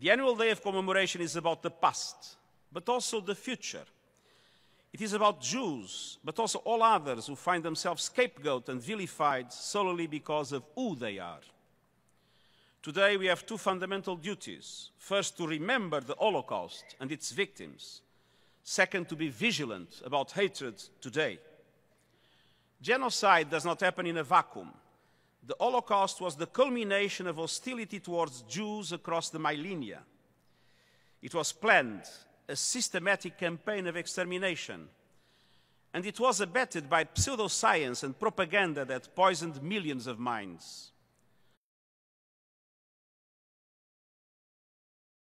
The annual day of commemoration is about the past, but also the future. It is about Jews, but also all others who find themselves scapegoat and vilified solely because of who they are. Today we have two fundamental duties. First, to remember the Holocaust and its victims. Second, to be vigilant about hatred today. Genocide does not happen in a vacuum. The Holocaust was the culmination of hostility towards Jews across the millennia. It was planned, a systematic campaign of extermination, and it was abetted by pseudoscience and propaganda that poisoned millions of minds.